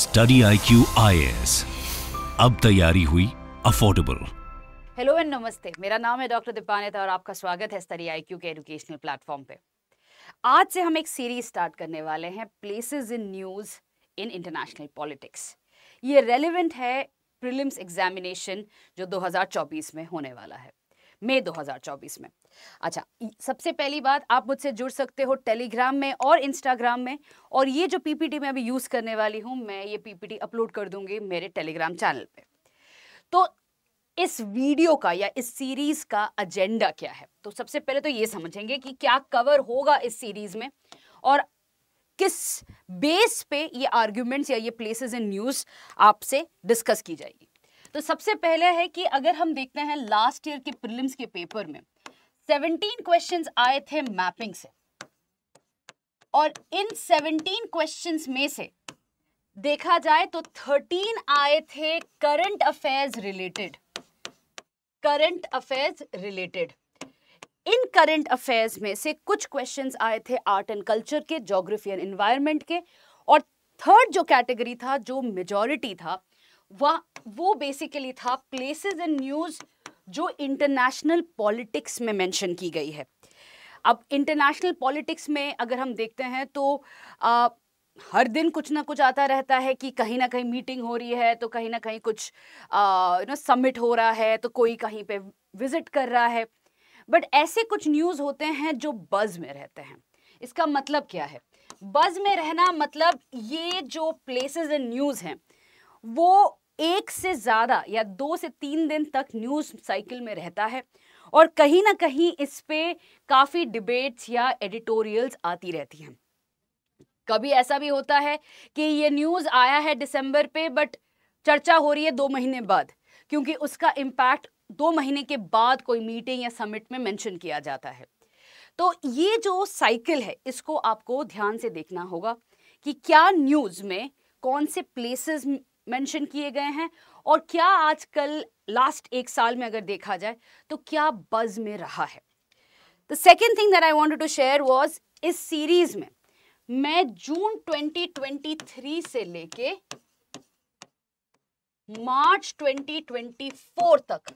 Study I Q I अब तैयारी हुई अफोर्डेबल हेलो एंड नमस्ते मेरा नाम है डॉक्टर दीपानित और आपका स्वागत है स्टडी आई क्यू के एजुकेशनल प्लेटफॉर्म पे आज से हम एक सीरीज स्टार्ट करने वाले हैं places in news in international politics ये रेलिवेंट है प्रीलिम्स एग्जामिनेशन जो 2024 में होने वाला है मई 2024 में अच्छा सबसे पहली बात आप मुझसे जुड़ सकते हो टेलीग्राम में और इंस्टाग्राम में और ये जो पीपीटी मैं अभी यूज़ करने वाली हूँ मैं ये पीपीटी अपलोड कर दूंगी मेरे टेलीग्राम चैनल पे तो इस वीडियो का या इस सीरीज का एजेंडा क्या है तो सबसे पहले तो ये समझेंगे कि क्या कवर होगा इस सीरीज में और किस बेस पे ये आर्ग्यूमेंट्स या ये प्लेसेस इन न्यूज़ आपसे डिस्कस की जाएगी तो सबसे पहले है कि अगर हम देखते हैं लास्ट ईयर के प्रिलिम्स के पेपर में 17 क्वेश्चंस आए थे मैपिंग से और इन 17 क्वेश्चंस में से देखा जाए तो 13 आए थे current affairs related current affairs related इन करंट अफेयर्स में से कुछ क्वेश्चंस आए थे आर्ट एंड कल्चर के ज्योग्राफी एंड एनवायरनमेंट के और थर्ड जो कैटेगरी था जो मेजॉरिटी था वह वो बेसिकली था प्लेसेस एंड न्यूज़ जो इंटरनेशनल पॉलिटिक्स में मेंशन की गई है अब इंटरनेशनल पॉलिटिक्स में अगर हम देखते हैं तो आ, हर दिन कुछ ना कुछ आता रहता है कि कहीं ना कहीं मीटिंग हो रही है तो कहीं ना कहीं कुछ यू नो सबमिट हो रहा है तो कोई कहीं पे विजिट कर रहा है बट ऐसे कुछ न्यूज़ होते हैं जो बज़ में रहते हैं इसका मतलब क्या है बज़ में रहना मतलब ये जो प्लेसेस एंड न्यूज़ हैं वो एक से ज़्यादा या दो से तीन दिन तक न्यूज़ साइकिल में रहता है और कहीं ना कहीं इस पर काफ़ी डिबेट्स या एडिटोरियल्स आती रहती हैं कभी ऐसा भी होता है कि ये न्यूज़ आया है दिसंबर पे बट चर्चा हो रही है दो महीने बाद क्योंकि उसका इम्पैक्ट दो महीने के बाद कोई मीटिंग या समिट में मेंशन किया जाता है तो ये जो साइकिल है इसको आपको ध्यान से देखना होगा कि क्या न्यूज़ में कौन से प्लेसेस मेंशन किए गए हैं और क्या आजकल लास्ट एक साल में अगर देखा जाए तो क्या बज में रहा है the second thing that I wanted to share was इस सीरीज में मैं जून 2023 से लेके मार्च 2024 तक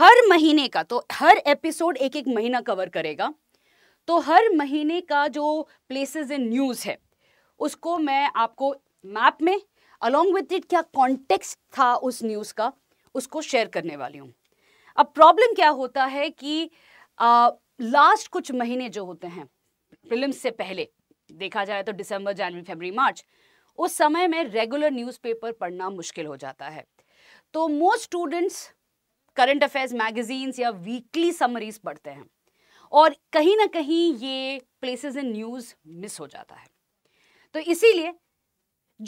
हर महीने का तो हर एपिसोड एक एक महीना कवर करेगा तो हर महीने का जो प्लेसेस इन न्यूज़ है उसको मैं आपको मैप में अलॉन्ग विथ इट क्या कॉन्टेक्स्ट था उस न्यूज़ का उसको शेयर करने वाली हूँ अब प्रॉब्लम क्या होता है कि लास्ट कुछ महीने जो होते हैं फिल्म से पहले देखा जाए तो दिसंबर जनवरी फरवरी मार्च उस समय में रेगुलर न्यूज़पेपर पढ़ना मुश्किल हो जाता है तो most students current affairs magazines या वीकली समरीज पढ़ते हैं और कहीं ना कहीं ये प्लेसेस इन न्यूज़ मिस हो जाता है तो इसीलिए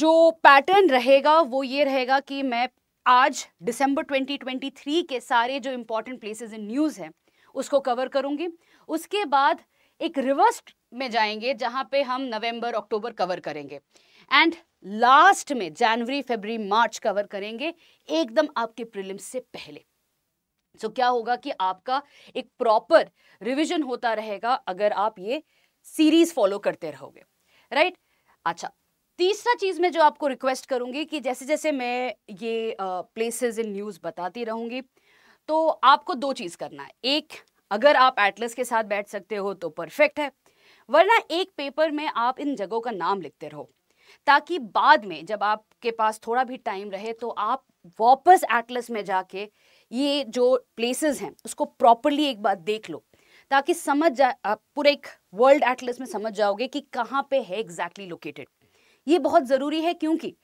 जो पैटर्न रहेगा वो ये रहेगा कि मैं आज दिसंबर 2023 के सारे जो इम्पोर्टेंट प्लेसेस इन न्यूज़ हैं उसको कवर करूंगी उसके बाद एक रिवर्स में जाएंगे जहां पे हम नवंबर अक्टूबर कवर करेंगे एंड लास्ट में जनवरी फरवरी मार्च कवर करेंगे एकदम आपके प्रिलिम्स से पहले सो so, क्या होगा कि आपका एक प्रॉपर रिविजन होता रहेगा अगर आप ये सीरीज फॉलो करते रहोगे राइट right? अच्छा तीसरा चीज़ मैं जो आपको रिक्वेस्ट करूँगी कि जैसे जैसे मैं ये प्लेसेस इन न्यूज़ बताती रहूँगी तो आपको दो चीज़ करना है एक अगर आप एटलस के साथ बैठ सकते हो तो परफेक्ट है वरना एक पेपर में आप इन जगहों का नाम लिखते रहो ताकि बाद में जब आपके पास थोड़ा भी टाइम रहे तो आप वापस एटलस में जाके ये जो प्लेसेस हैं उसको प्रॉपरली एक बार देख लो ताकि समझ आप पूरे एक वर्ल्ड एटलस में समझ जाओगे कि कहाँ पे है एग्जैक्टली लोकेटेड ये बहुत ज़रूरी है क्योंकि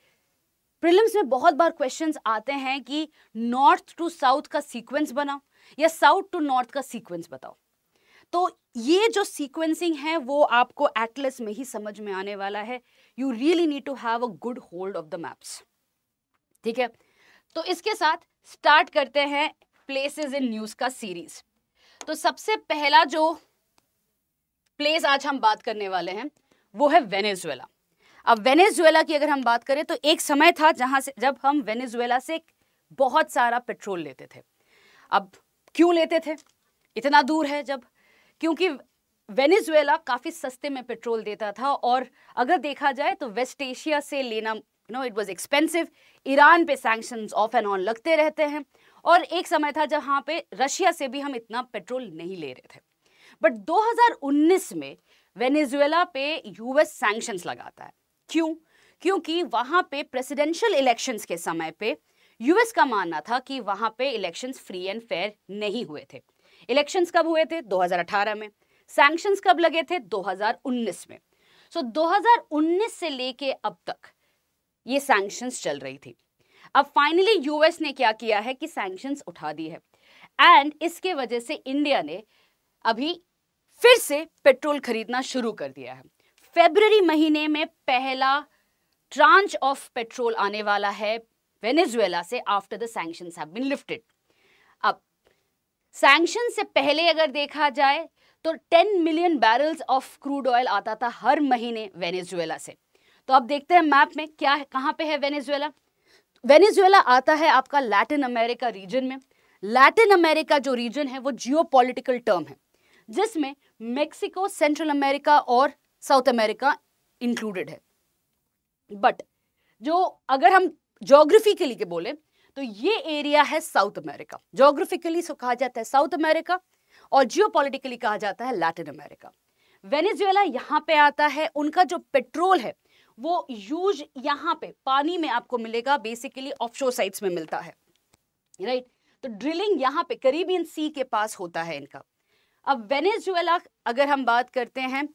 प्रिलिम्स में बहुत बार क्वेश्चंस आते हैं कि नॉर्थ टू साउथ का सीक्वेंस बनाओ या साउथ टू नॉर्थ का सीक्वेंस बताओ तो ये जो सीक्वेंसिंग है वो आपको एटलस में ही समझ में आने वाला है you really need to have a good hold of the maps ठीक है तो इसके साथ स्टार्ट करते हैं प्लेसेस इन न्यूज का सीरीज तो सबसे पहला जो प्लेस आज हम बात करने वाले हैं वो है वेनेजुएला अब वेनेजुएला की अगर हम बात करें तो एक समय था जहां से जब हम वेनेजुएला से बहुत सारा पेट्रोल लेते थे अब क्यों लेते थे इतना दूर है जब क्योंकि वेनेजुएला काफ़ी सस्ते में पेट्रोल देता था और अगर देखा जाए तो वेस्ट एशिया से लेना you know it was expensive Iran पे सैंक्शंस ऑफ एंड ऑन लगते रहते हैं और एक समय था जहाँ पे रशिया से भी हम इतना पेट्रोल नहीं ले रहे थे बट 2019 में वेनेजुएला पे यूएस सैंक्शंस लगाता है क्यों क्योंकि वहाँ पे प्रेसिडेंशियल इलेक्शंस के समय पे यूएस का मानना था कि वहाँ पे इलेक्शंस फ्री एंड फेयर नहीं हुए थे इलेक्शंस कब हुए थे 2018 में सैंक्शंस कब लगे थे 2019 में सो so, 2019 से लेके अब तक ये सैंक्शंस चल रही थी अब फाइनली यूएस ने क्या किया है कि सैंक्शंस उठा दी है एंड इसके वजह से इंडिया ने अभी फिर से पेट्रोल खरीदना शुरू कर दिया है फेबररी महीने में पहला ट्रांच ऑफ पेट्रोल आने वाला है वेनेजुएला से after the sanctions have been lifted अब सैंक्शन से पहले अगर देखा जाए तो 10 million barrels of crude oil आता था हर महीने वेनेजुएला से तो अब देखते हैं मैप में क्या है कहां पे है वेनेजुएला वेनेजुएला आता है आपका लैटिन अमेरिका रीजन में लैटिन अमेरिका जो रीजन है वो जियो टर्म है जिसमें मेक्सिको सेंट्रल अमेरिका और साउथ अमेरिका इंक्लूडेड है बट जो अगर हम जोग्राफी के लिए बोले तो ये एरिया है साउथ अमेरिका जोग्राफिकली कहा जाता है साउथ अमेरिका और जियो कहा जाता है लैटिन अमेरिका वेनेजुएला यहां पे आता है उनका जो पेट्रोल है वो यूज यहाँ पे पानी में आपको मिलेगा बेसिकली ऑफशोर साइट्स में मिलता है राइट right? तो ड्रिलिंग यहाँ पे करीबियन सी के पास होता है इनका अब वेनेजुएला अगर हम बात करते हैं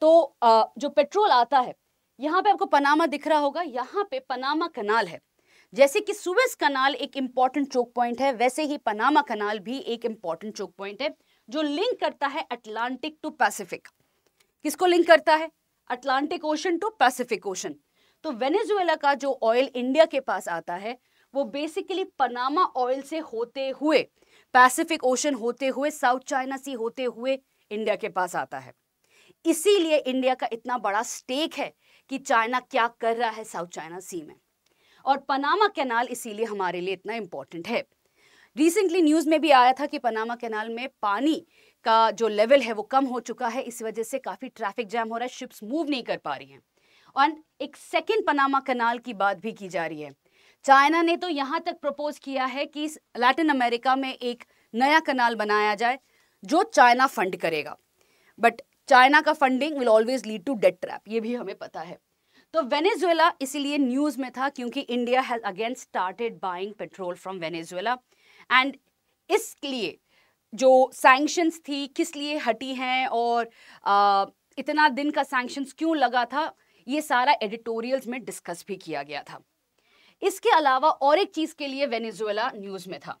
तो आ, जो पेट्रोल आता है यहाँ पे आपको पनामा दिख रहा होगा यहाँ पे पनामा कनाल है जैसे कि सुवेस कनाल एक इम्पॉर्टेंट चोक पॉइंट है वैसे ही पनामा कनाल भी एक इम्पॉर्टेंट चोक पॉइंट है जो लिंक करता है अटलांटिक टू पैसिफिक किसको लिंक करता है Atlantic Ocean to Pacific Ocean तो वेनेजुएला का जो ऑयल इंडिया के पास आता है वो बेसिकली पनामा ऑयल से होते हुए पैसिफिक ओशन होते हुए साउथ चाइना सी होते हुए इंडिया के पास आता है इसीलिए इंडिया का इतना बड़ा स्टेक है कि चाइना क्या कर रहा है साउथ चाइना सी में और पनामा कैनाल इसीलिए हमारे लिए इतना इंपॉर्टेंट है रिसेंटली न्यूज़ में भी आया था कि पनामा कैनाल में पानी का जो लेवल है वो कम हो चुका है इस वजह से काफ़ी ट्रैफिक जैम हो रहा है शिप्स मूव नहीं कर पा रही हैं और एक सेकेंड पनामा कनाल की बात भी की जा रही है चाइना ने तो यहाँ तक प्रपोज किया है कि लैटिन अमेरिका में एक नया कनाल बनाया जाए जो चाइना फंड करेगा बट चाइना का funding will always lead to debt trap ये भी हमें पता है तो वेनेजुएला इसीलिए न्यूज़ में था क्योंकि India has again started buying petrol from Venezuela and इसलिए जो सैंक्शंस थी किस लिए हटी हैं और आ, इतना दिन का सैंक्शंस क्यों लगा था ये सारा एडिटोरियल्स में डिस्कस भी किया गया था इसके अलावा और एक चीज़ के लिए वेनेजुएला न्यूज़ में था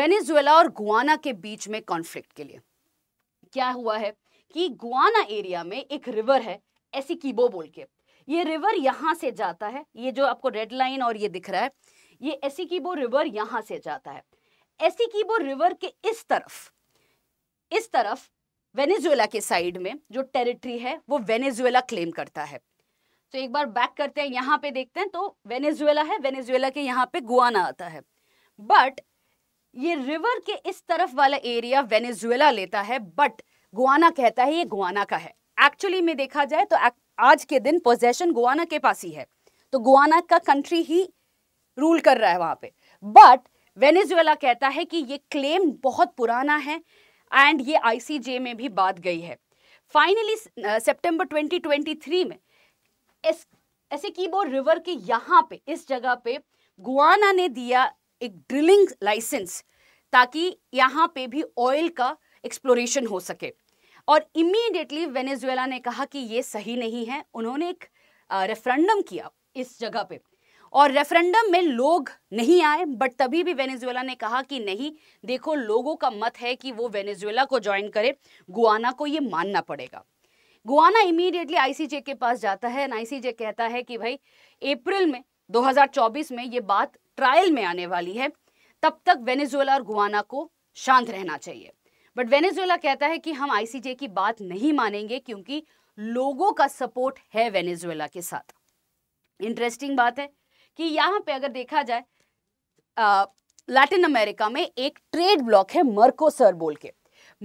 वेनेजुएला और गुआना के बीच में कॉन्फ्लिक्ट के लिए क्या हुआ है कि गुआना एरिया में एक रिवर है ऐसी कीबो बोल के ये रिवर यहाँ से जाता है ये जो आपको रेड लाइन और ये दिख रहा है ये ऐसी कीबो रिवर यहाँ से जाता है ऐसी की वो रिवर के इस तरफ इस तरफ वेनेजुएला के साइड में जो टेरिटरी है वो वेनेजुएला क्लेम करता है तो एक बार बैक करते हैं यहां पे देखते हैं तो वेनेजुएला है वेनेजुएला के यहाँ पे गुआना आता है बट ये रिवर के इस तरफ वाला एरिया वेनेजुएला लेता है बट गुआना कहता है ये गुआना का है एक्चुअली में देखा जाए तो आज के दिन पोजेशन गुआना के पास ही है तो गुआना का कंट्री ही रूल कर रहा है वहां पे बट वेनेजुएला कहता है कि ये क्लेम बहुत पुराना है एंड ये आईसीजे में भी बात गई है फाइनली सितंबर 2023 में इस ऐसे एसेकीबो रिवर के यहाँ पे इस जगह पे गुआना ने दिया एक ड्रिलिंग लाइसेंस ताकि यहाँ पे भी ऑयल का एक्सप्लोरेशन हो सके और इमीडिएटली वेनेजुएला ने कहा कि ये सही नहीं है उन्होंने एक रेफरेंडम किया इस जगह पे और रेफरेंडम में लोग नहीं आए बट तभी भी वेनेजुएला ने कहा कि नहीं देखो लोगों का मत है कि वो वेनेजुएला को ज्वाइन करे गुआना को ये मानना पड़ेगा गुआना इमीडिएटली आईसीजे के पास जाता है आईसीजे कहता है कि भाई अप्रैल में 2024 में ये बात ट्रायल में आने वाली है तब तक वेनेजुएला और गुआना को शांत रहना चाहिए बट वेनेजुएला कहता है कि हम आईसीजे की बात नहीं मानेंगे क्योंकि लोगों का सपोर्ट है वेनेजुएला के साथ इंटरेस्टिंग बात है कि यहाँ पे अगर देखा जाए लैटिन अमेरिका में एक ट्रेड ब्लॉक है मर्कोसर बोल के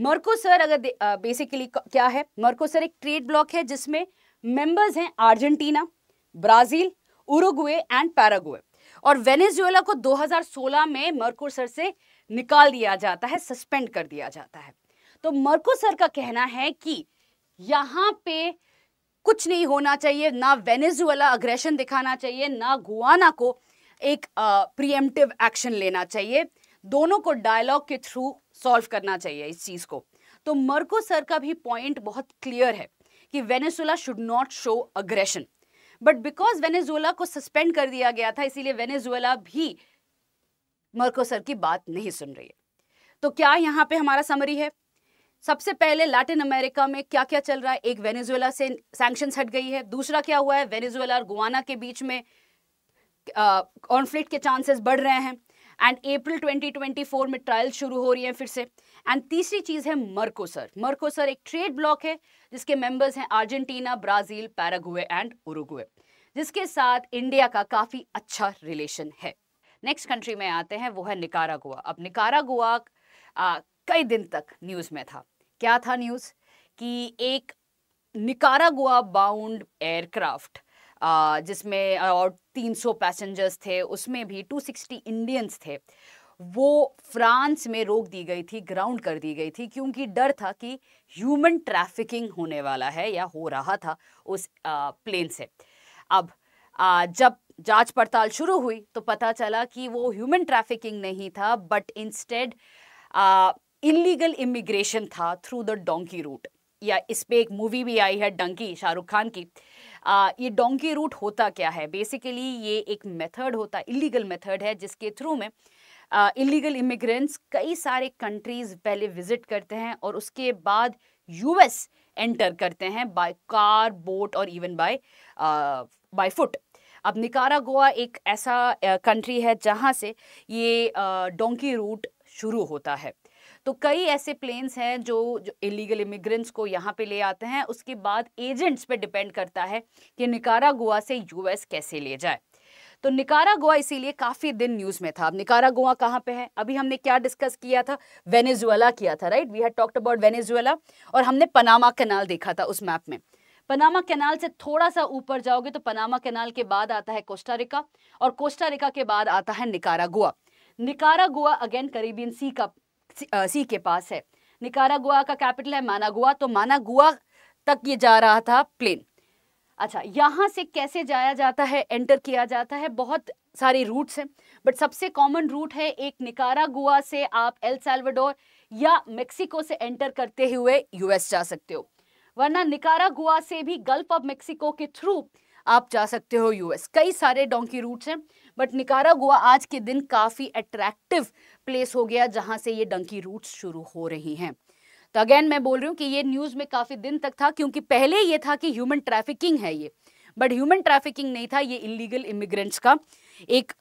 मर्कोसर अगर बेसिकली क्या है मर्कोसर एक ट्रेड ब्लॉक है जिसमें मेंबर्स हैं Argentina Brazil Uruguay and Paraguay और वेनेजुएला को 2016 में मर्कोसर से निकाल दिया जाता है सस्पेंड कर दिया जाता है तो मर्कोसर का कहना है कि यहाँ पे कुछ नहीं होना चाहिए ना वेनेजुएला अग्रेशन दिखाना चाहिए ना गुआना को एक प्रियमटिव एक्शन लेना चाहिए दोनों को डायलॉग के थ्रू सॉल्व करना चाहिए इस चीज़ को तो मर्को सर का भी पॉइंट बहुत क्लियर है कि Venezuela should not show aggression but because Venezuela को सस्पेंड कर दिया गया था इसीलिए वेनेजुएला भी मर्को सर की बात नहीं सुन रही है तो क्या यहाँ पे हमारा समरी है सबसे पहले लैटिन अमेरिका में क्या क्या चल रहा है एक वेनेजुएला से सैंक्शन हट गई है दूसरा क्या हुआ है वेनेजुएला और गुआना के बीच में कॉन्फ्लिक्ट के चांसेस बढ़ रहे हैं एंड अप्रैल 2024 में ट्रायल शुरू हो रही है फिर से एंड तीसरी चीज़ है मर्कोसर मर्कोसर एक ट्रेड ब्लॉक है जिसके मेंबर्स हैं Argentina Brazil Paraguay and Uruguay जिसके साथ इंडिया का काफ़ी अच्छा रिलेशन है नेक्स्ट कंट्री में आते हैं वो है निकारागुआ अब निकारागुआ कई दिन तक न्यूज़ में था क्या था न्यूज़ कि एक निकारागुआ बाउंड एयरक्राफ्ट जिसमें और 300 पैसेंजर्स थे उसमें भी 260 इंडियंस थे वो फ्रांस में रोक दी गई थी ग्राउंड कर दी गई थी क्योंकि डर था कि ह्यूमन ट्रैफिकिंग होने वाला है या हो रहा था उस प्लेन से अब जब जांच पड़ताल शुरू हुई तो पता चला कि वो ह्यूमन ट्रैफिकिंग नहीं था बट इंस्टेड इलीगल इमिग्रेशन था थ्रू द डोंकी रूट या इस पर एक मूवी भी आई है डंकी शाहरुख खान की आ, ये डोंकी रूट होता क्या है बेसिकली ये एक मेथड होता है इलीगल मेथड है जिसके थ्रू में इलीगल इमिग्रेंट्स कई सारे कंट्रीज़ पहले विज़िट करते हैं और उसके बाद यूएस एंटर करते हैं बाय कार बोट और इवन बाय बाय फुट अब निकारा गोवा एक ऐसा कंट्री है जहाँ से ये डोंकी रूट शुरू होता है तो कई ऐसे प्लेन्स हैं जो, इलीगल इमिग्रेंट्स को यहाँ पे ले आते हैं उसके बाद एजेंट्स पे डिपेंड करता है कि निकारा गोवा से यूएस कैसे ले जाए तो निकारा गोवा इसीलिए काफ़ी दिन न्यूज़ में था अब निकारा गोवा कहाँ पे है अभी हमने क्या डिस्कस किया था वेनेजुएला किया था right we had talked about Venezuela और हमने पनामा कनाल देखा था उस मैप में पनामा कैनाल से थोड़ा सा ऊपर जाओगे तो पनामा कैनाल के बाद आता है कोस्टारिका और कोस्टारिका के बाद आता है Nicaragua Nicaragua again Caribbean sea का सी, के पास है निकारागुआ का कैपिटल है मानागुआ तो मानागुआ तक ये जा रहा था प्लेन अच्छा यहाँ से कैसे जाया जाता है एंटर किया जाता है बहुत सारे रूट्स हैं बट सबसे कॉमन रूट है एक निकारागुआ से आप एल सेल्वाडोर या मेक्सिको से एंटर करते हुए यूएस जा सकते हो वरना निकारागुआ से भी गल्फ ऑफ मेक्सिको के थ्रू आप जा सकते हो यूएस कई सारे डोंकी रूट्स हैं बट निकारागुआ आज के दिन काफ़ी अट्रैक्टिव प्लेस हो गया जहां से ये डंकी रूट्स शुरू हो रही हैं तो अगेन मैं बोल रही हूँ कि ये न्यूज़ में काफ़ी दिन तक था क्योंकि पहले ये था कि ह्यूमन ट्रैफिकिंग है ये बट ह्यूमन ट्रैफिकिंग नहीं था ये इलीगल इमिग्रेंट्स का एक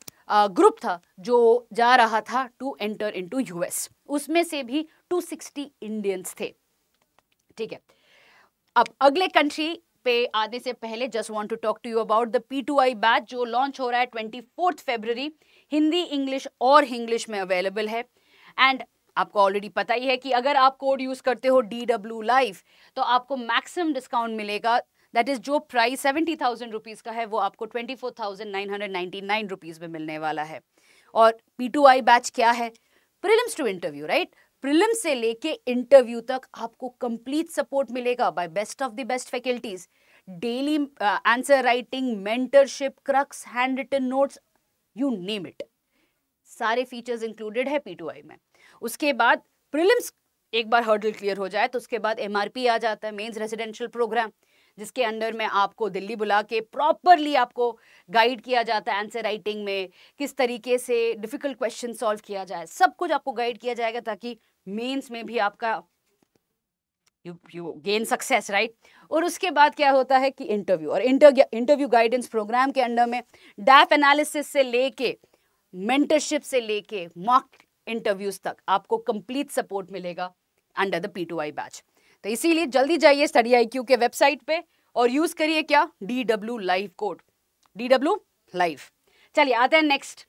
ग्रुप था जो जा रहा था टू एंटर इनटू यूएस उसमें से भी 260 इंडियंस थे ठीक है अब अगले कंट्री पे आने से पहले just want to talk to you about the P two I batch जो लॉन्च हो रहा है twenty fourth February Hindi English और हिंग्लिश में अवेलेबल है एंड आपको ऑलरेडी पता ही है कि अगर आप कोड यूज़ करते हो डी डब्ल्यू लाइफ तो आपको मैक्सिमम डिस्काउंट मिलेगा दैट इज़ जो प्राइस सेवेंटी थाउजेंड रुपीज़ का है वो आपको twenty four thousand nine hundred ninety nine rupees में मिलने वाला है और पी टू आई बैच क्या है prelims to interview right prelim से लेके इंटरव्यू तक आपको कंप्लीट सपोर्ट मिलेगा by best of the best faculties daily answer writing mentorship crux hand written notes you name it सारे फीचर्स इंक्लूडेड है I में उसके बाद प्रिलिम्स एक बार हर्डल क्लियर हो जाए तो उसके बाद एम आर पी आ जाता है मेन्स रेजिडेंशियल प्रोग्राम जिसके अंडर में आपको दिल्ली बुला के प्रॉपरली आपको गाइड किया जाता है आंसर राइटिंग में किस तरीके से डिफ़िकल्ट क्वेश्चन सॉल्व किया जाए सब कुछ आपको गाइड किया जाएगा ताकि मेंस में भी आपका you you gain success right और उसके बाद क्या होता है कि इंटरव्यू और इंटरव्यू इंटरव्यू गाइडेंस प्रोग्राम के अंडर में डैफ एनालिसिस से लेके मेंटरशिप से लेके मॉक इंटरव्यूज तक आपको कंप्लीट सपोर्ट मिलेगा under the P two I batch तो इसीलिए जल्दी जाइए स्टडी आई क्यू के वेबसाइट पे और यूज करिए क्या D W live code D W live चलिए आते हैं नेक्स्ट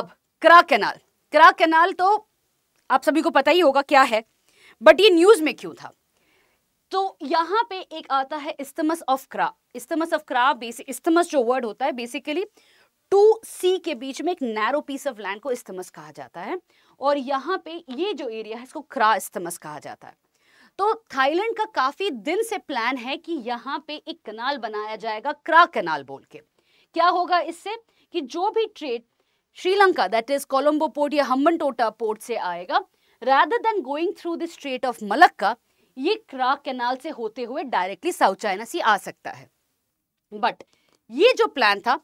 अब क्रा कैनाल क्रा कैनाल तो आप सभी को पता ही होगा क्या है बट ये न्यूज में क्यों था तो यहाँ पे एक आता है isthmus of Kra isthmus of Kra basic isthmus जो वर्ड होता है बेसिकली टू सी के बीच में एक नैरो पीस ऑफ लैंड को इस्तमस कहा जाता है और यहाँ पे ये जो एरिया है इसको क्रा इस्तमस कहा जाता है तो थाईलैंड का काफ़ी दिन से प्लान है कि यहाँ पे एक कनाल बनाया जाएगा क्रा कनाल बोल के क्या होगा इससे कि जो भी trade Sri Lanka that is Colombo port या हम्बन पोर्ट से आएगा rather than going through the strait of Malacca ये क्रा कैनाल से होते हुए डायरेक्टली साउथ चाइना सी आ सकता है बट ये जो प्लान था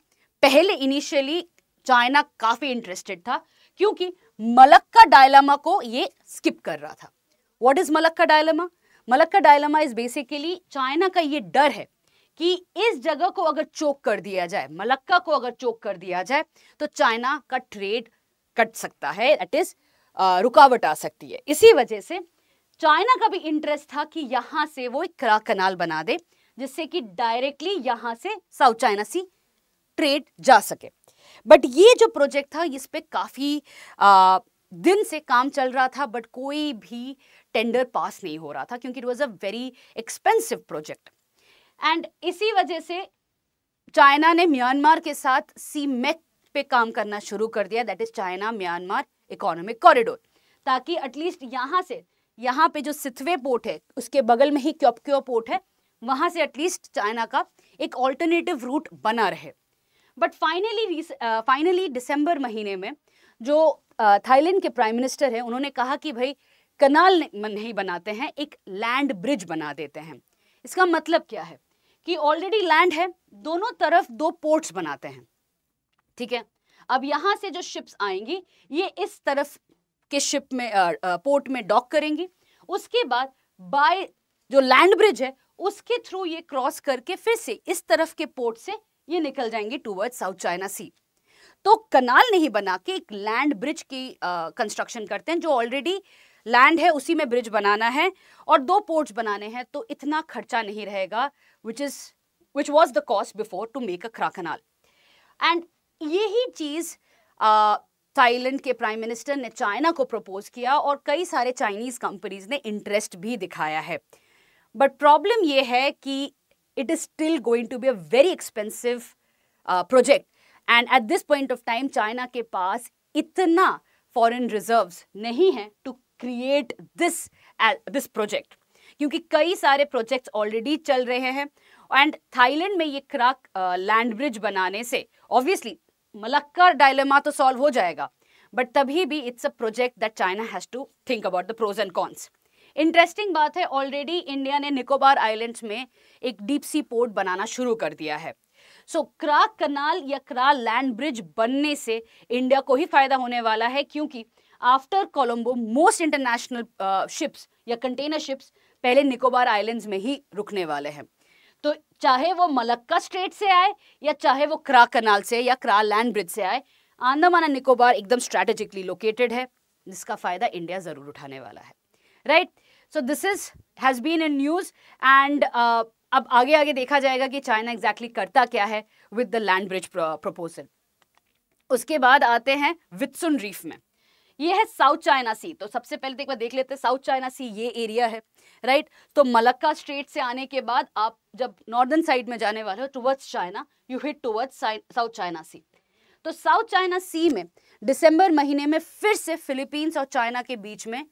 पहले इनिशियली चाइना काफ़ी इंटरेस्टेड था क्योंकि मलक्का डायलामा को ये स्किप कर रहा था what is Malacca dilemma Malacca dilemma is basically China का ये डर है कि इस जगह को अगर चोक कर दिया जाए मलक्का को अगर चोक कर दिया जाए तो चाइना का ट्रेड कट सकता है दट इज रुकावट आ सकती है इसी वजह से चाइना का भी इंटरेस्ट था कि यहाँ से वो एक करा कनाल बना दे जिससे कि डायरेक्टली यहाँ से साउथ चाइना सी ट्रेड जा सके बट ये जो प्रोजेक्ट था इस पर काफ़ी दिन से काम चल रहा था बट कोई भी टेंडर पास नहीं हो रहा था क्योंकि it was a very expensive project and इसी वजह से चाइना ने म्यांमार के साथ सी पे काम करना शुरू कर दिया that is China Myanmar economic corridor ताकि एटलीस्ट यहाँ से यहाँ पे जो सिथवे पोर्ट है उसके बगल में ही क्योपक्यो पोर्ट है वहाँ से एटलीस्ट चाइना का एक ऑल्टरनेटिव रूट बना रहे बट फाइनली फाइनली दिसंबर महीने में जो थाईलैंड के प्राइम मिनिस्टर हैं उन्होंने कहा कि भाई कनाल नहीं बनाते हैं एक लैंड ब्रिज बना देते हैं इसका मतलब क्या है कि ऑलरेडी लैंड है दोनों तरफ दो पोर्ट्स बनाते हैं ठीक है अब यहाँ से जो शिप्स आएंगी ये इस तरफ के शिप में आ, आ, पोर्ट में डॉक करेंगी उसके बाद बाय जो लैंड ब्रिज है उसके थ्रू ये क्रॉस करके फिर से इस तरफ के पोर्ट से ये निकल जाएंगे टूवर्ड साउथ चाइना सी तो कनाल नहीं बना के एक लैंड ब्रिज की कंस्ट्रक्शन करते हैं जो ऑलरेडी लैंड है उसी में ब्रिज बनाना है और दो पोर्ट्स बनाने हैं तो इतना खर्चा नहीं रहेगा which is which was the cost before to make a Kra canal and यही चीज़ थाईलैंड के प्राइम मिनिस्टर ने चाइना को प्रपोज किया और कई सारे चाइनीज़ कंपनीज ने इंटरेस्ट भी दिखाया है बट प्रॉब्लम यह है कि it is still going to be a very expensive project and at this point of time China के पास इतना फॉरेन रिजर्व नहीं है to create this this project क्योंकि कई सारे प्रोजेक्ट्स ऑलरेडी चल रहे हैं एंड थाईलैंड में ये क्राक लैंड ब्रिज बनाने से ऑब्वियसली मलक्कर डायलेमा तो सॉल्व हो जाएगा बट तभी भी it's a project that China has to think about the pros and cons interesting बात है ऑलरेडी इंडिया ने निकोबार आइलैंड्स में एक डीप सी पोर्ट बनाना शुरू कर दिया है सो so, क्रा कनाल या क्रा लैंड ब्रिज बनने से इंडिया को ही फायदा होने वाला है क्योंकि after Colombo most international ships या कंटेनर शिप्स पहले निकोबार आइलैंड्स में ही रुकने वाले हैं तो चाहे वो मलक्का स्ट्रेट से आए या चाहे वो क्रा कनाल से या क्रा लैंड ब्रिज से आए आंदामान एंड निकोबार एकदम स्ट्रैटेजिकली लोकेटेड है जिसका फ़ायदा इंडिया ज़रूर उठाने वाला है right so this is has been in news and अब आगे आगे देखा जाएगा कि चाइना एग्जैक्टली exactly करता क्या है with the land bridge proposal उसके बाद आते हैं वित्सुन रीफ में ये है साउथ चाइना सी तो सबसे पहले तो एक बार देख लेते हैं साउथ चाइना सी ये एरिया है राइट तो मलक्का स्ट्रेट से आने के बाद आप जब नॉर्दर्न साइड में जाने वाले हो towards China you hit towards South China Sea तो साउथ चाइना सी में दिसंबर महीने में फिर से फिलीपींस और चाइना के बीच में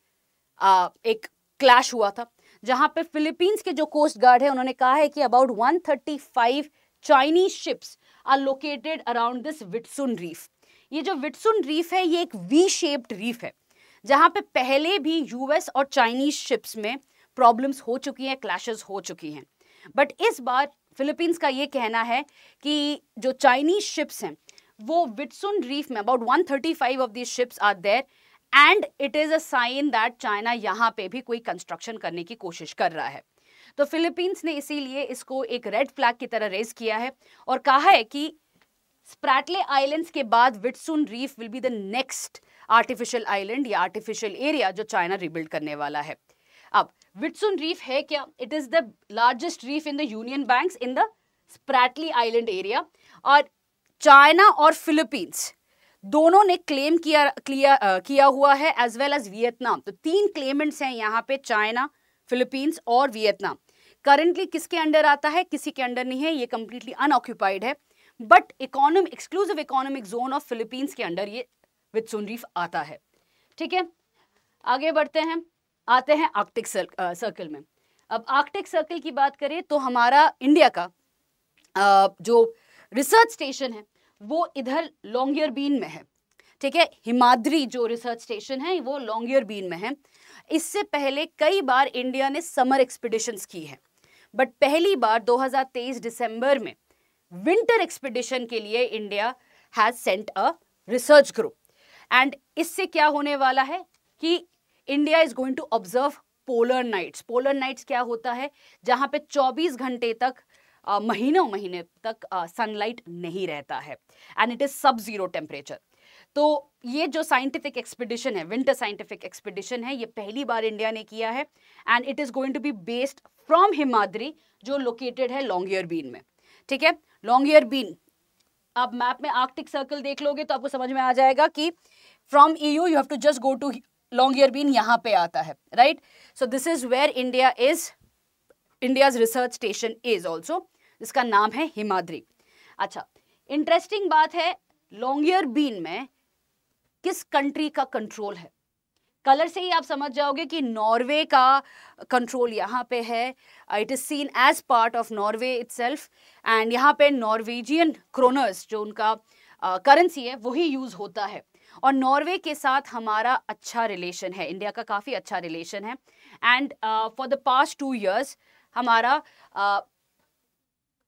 आ, एक क्लैश हुआ था जहां पे फिलीपींस के जो कोस्ट गार्ड है उन्होंने कहा है कि about one Chinese ships are located around this Whitsun reef ये जो विटसुन रीफ है ये एक वी शेप्ड रीफ है जहाँ पे पहले भी यूएस और चाइनीज शिप्स में प्रॉब्लम्स हो चुकी हैं क्लैशेस हो चुकी हैं बट इस बार फिलीपींस का ये कहना है कि जो चाइनीज शिप्स हैं वो विटसुन रीफ में about 135 of the ships are there and it is a sign that China यहाँ पे भी कोई कंस्ट्रक्शन करने की कोशिश कर रहा है तो फिलीपींस ने इसीलिए इसको एक रेड फ्लैग की तरह रेज किया है और कहा है कि स्प्रैटले आइलैंड्स के बाद Whitsun reef will be the next artificial island या आर्टिफिशियल एरिया जो चाइना रिबिल्ड करने वाला है अब विटसुन रीफ है क्या it is the largest reef in the union bank in the Spratly island area और चाइना और फिलीपींस दोनों ने क्लेम किया किया किया हुआ है एज वेल एज वियतनाम तो तीन क्लेमेंट्स हैं यहाँ पे चाइना फिलीपींस और वियतनाम करंटली किसके अंडर आता है किसी के अंडर नहीं है ये कंप्लीटली अनऑक्यूपाइड है but economic exclusive economic zone of Philippines के अंडर ये विद सुनरीफ आता है ठीक है आगे बढ़ते हैं आते हैं आर्कटिक सर्कल में अब आर्कटिक सर्कल की बात करें तो हमारा इंडिया का आ, जो रिसर्च स्टेशन है वो इधर लॉन्गियर बीन में है ठीक है हिमाद्री जो रिसर्च स्टेशन है वो लॉन्गियर बीन में है इससे पहले कई बार इंडिया ने समर एक्सपीडिशंस की है बट पहली बार 2023 दिसंबर में विंटर एक्सपीडिशन के लिए India has sent a research group and इससे क्या होने वाला है कि India is going to observe polar nights polar nights क्या होता है जहां पे 24 घंटे तक आ, महीनों महीने तक सनलाइट नहीं रहता है and it is sub zero temperature तो ये जो साइंटिफिक एक्सपीडिशन है विंटर साइंटिफिक एक्सपीडिशन है ये पहली बार इंडिया ने किया है and it is going to be based from Himadri जो लोकेटेड है लॉन्गियर बीन में ठीक है लॉन्ग ईयर बीन आप मैप में आर्कटिक सर्कल देख लोगे तो आपको समझ में आ जाएगा कि from EU you have to just go to long been यहाँ पे आता है right so this is where India is India's research station is also जिसका नाम है हिमाद्री अच्छा इंटरेस्टिंग बात है लॉन्गियर बीन में किस कंट्री का कंट्रोल है कलर से ही आप समझ जाओगे कि नॉर्वे का कंट्रोल यहाँ पे है it is seen as part of Norway it and यहाँ पे नॉर्वेजियन क्रोनर्स जो उनका करेंसी uh, है वही यूज़ होता है और नॉर्वे के साथ हमारा अच्छा रिलेशन है इंडिया का काफ़ी अच्छा रिलेशन है and for the past two years हमारा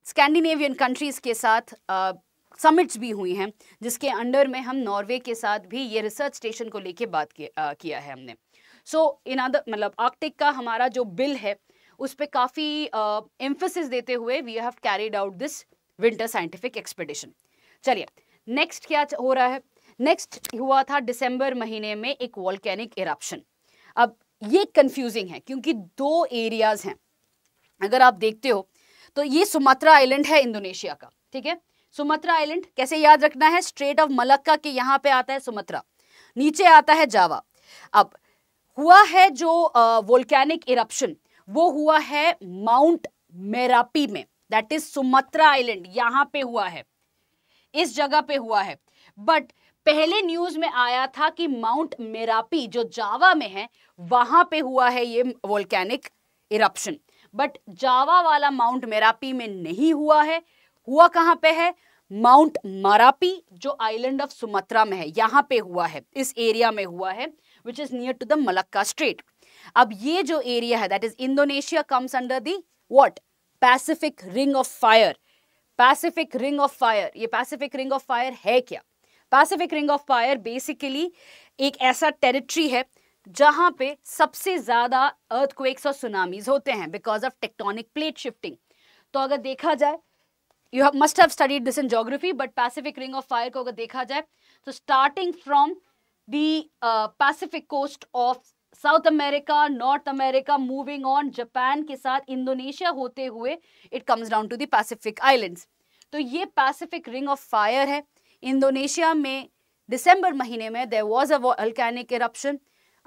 स्कैंडिनेवियन uh, कंट्रीज़ के साथ uh, समिट्स भी हुई हैं जिसके अंडर में हम नॉर्वे के साथ भी ये रिसर्च स्टेशन को लेके बात किया, किया है हमने सो इन अदर मतलब आर्कटिक का हमारा जो बिल है उस पर काफ़ी एम्फोसिस देते हुए we have carried out this winter scientific expedition चलिए नेक्स्ट क्या हो रहा है नेक्स्ट हुआ था दिसंबर महीने में एक वॉल्केनिक इराप्शन अब ये कंफ्यूजिंग है क्योंकि दो एरियाज हैं अगर आप देखते हो तो ये सुमात्रा आइलैंड है इंडोनेशिया का ठीक है सुमत्रा आइलैंड कैसे याद रखना है स्ट्रेट ऑफ मलक्का के यहाँ पे आता है सुमत्रा नीचे आता है जावा अब हुआ है जो वोल्केनिक इरप्शन वो हुआ है माउंट मेरापी में दैट इज सुमत्रा आइलैंड यहाँ पे हुआ है इस जगह पे हुआ है बट पहले न्यूज में आया था कि माउंट मेरापी जो जावा में है वहां पे हुआ है ये वोल्कैनिक इरप्शन बट जावा वाला माउंट मेरापी में नहीं हुआ है हुआ कहाँ पे है माउंट मारापी जो आइलैंड ऑफ सुमत्रा में है यहाँ पे हुआ है इस एरिया में हुआ है which is near to the Malacca Strait अब ये जो एरिया है that is Indonesia comes under the what Pacific ring of Fire Pacific ring of Fire ये पैसिफिक रिंग ऑफ फायर है क्या Pacific ring of Fire basically एक ऐसा territory है जहां पे सबसे ज्यादा अर्थक्वेक्स और सुनामीज होते हैं because of tectonic plate shifting तो अगर देखा जाए you have must have studied this in geography but Pacific ring of Fire को अगर देखा जाए तो starting from the Pacific coast of South America North America moving on Japan के साथ इंडोनेशिया होते हुए it comes down to the Pacific islands तो ये पैसिफिक रिंग ऑफ फायर है इंडोनेशिया में दिसंबर महीने में there was a volcanic eruption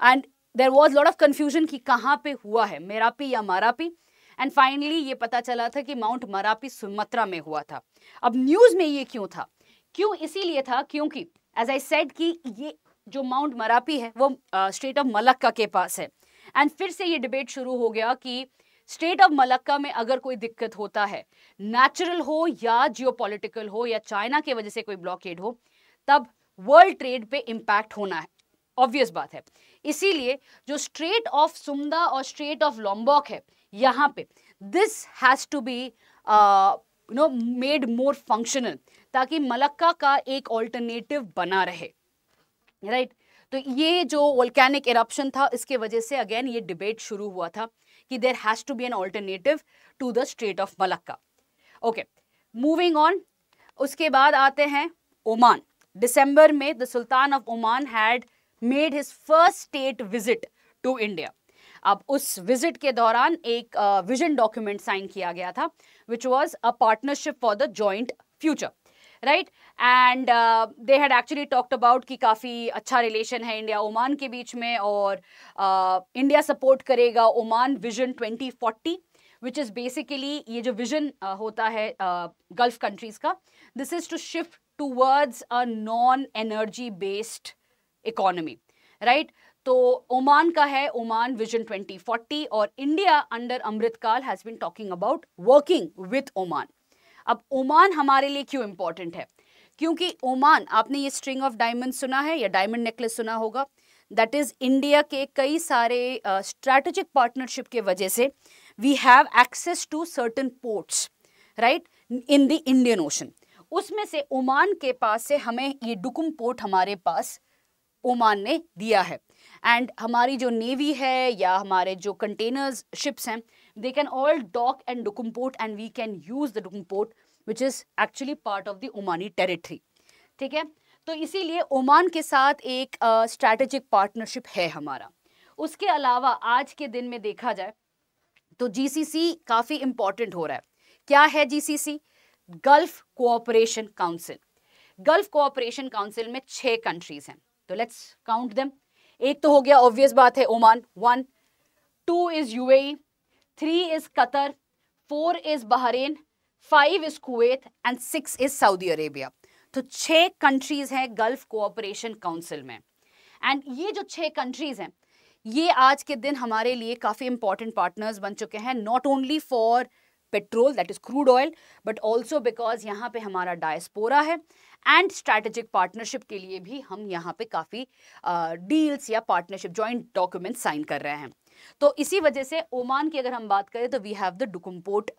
and there was lot of confusion कि कहाँ पे हुआ है मेरापी या मारापी एंड फाइनली ये पता चला था कि माउंट मरापी सुमत्रा में हुआ था अब न्यूज़ में ये क्यों था क्यों इसीलिए था क्योंकि एज आई सेड कि ये जो माउंट मरापी है वो स्टेट ऑफ मलक्का के पास है एंड फिर से ये डिबेट शुरू हो गया कि स्टेट ऑफ मलक्का में अगर कोई दिक्कत होता है नेचुरल हो या जियो हो या चाइना के वजह से कोई ब्लॉकेड हो तब वर्ल्ड ट्रेड पे इम्पैक्ट होना है ऑब्वियस बात है इसीलिए जो स्ट्रेट ऑफ सुमदा और स्ट्रेट ऑफ लॉम्बॉक है यहाँ पे this has to be you know made more functional ताकि मलक्का का एक ऑल्टरनेटिव बना रहे राइट right? तो ये जो वोल्केनिक इरप्शन था इसके वजह से अगेन ये डिबेट शुरू हुआ था कि there has to be an alternative to the state of Malacca okay moving on उसके बाद आते हैं ओमान दिसंबर में the Sultan of Oman had made his first state visit to India अब उस विजिट के दौरान एक विजन डॉक्यूमेंट साइन किया गया था which was a partnership for the joint future right and they had actually talked about कि काफ़ी अच्छा रिलेशन है इंडिया ओमान के बीच में और इंडिया uh, सपोर्ट करेगा Oman vision 2040 which is basically ये जो विजन uh, होता है गल्फ uh, कंट्रीज़ का this is to shift towards a non energy based economy right तो ओमान का है ओमान विजन 2040 और India under Amritkaal has been talking about working with Oman अब ओमान हमारे लिए क्यों इंपॉर्टेंट है क्योंकि ओमान आपने ये स्ट्रिंग ऑफ डायमंड सुना है या डायमंड नेकलेस सुना होगा दैट इज़ इंडिया के कई सारे स्ट्रेटेजिक uh, पार्टनरशिप के वजह से we have access to certain ports right in the Indian Ocean उसमें से ओमान के पास से हमें ये डुकुम पोर्ट हमारे पास ओमान ने दिया है एंड हमारी जो नेवी है या हमारे जो कंटेनर्स शिप्स हैं they can all dock and Duqm port and we can use the Duqm port which is actually part of the Omani territory ठीक है तो इसीलिए ओमान के साथ एक स्ट्रैटेजिक uh, पार्टनरशिप है हमारा उसके अलावा आज के दिन में देखा जाए तो जीसीसी काफ़ी इम्पॉर्टेंट हो रहा है क्या है GCC Gulf Cooperation Council Gulf Cooperation Council में छः कंट्रीज़ हैं तो लेट्स काउंट देम एक तो हो गया ऑब्वियस बात है Oman one two is UAE three is Qatar four is Bahrain five is Kuwait and six is Saudi Arabia तो छः कंट्रीज़ हैं गल्फ़ कोऑपरेशन काउंसिल में एंड ये जो छः कंट्रीज़ हैं ये आज के दिन हमारे लिए काफ़ी इंपॉर्टेंट पार्टनर्स बन चुके हैं not only for petrol that is crude oil but also because यहाँ पे हमारा डायस्पोरा है एंड स्ट्रैटेजिक पार्टनरशिप के लिए भी हम यहाँ पे काफ़ी डील्स uh, या पार्टनरशिप जॉइंट डॉक्यूमेंट साइन कर रहे हैं तो इसी वजह से ओमान की अगर हम बात करें तो we have the port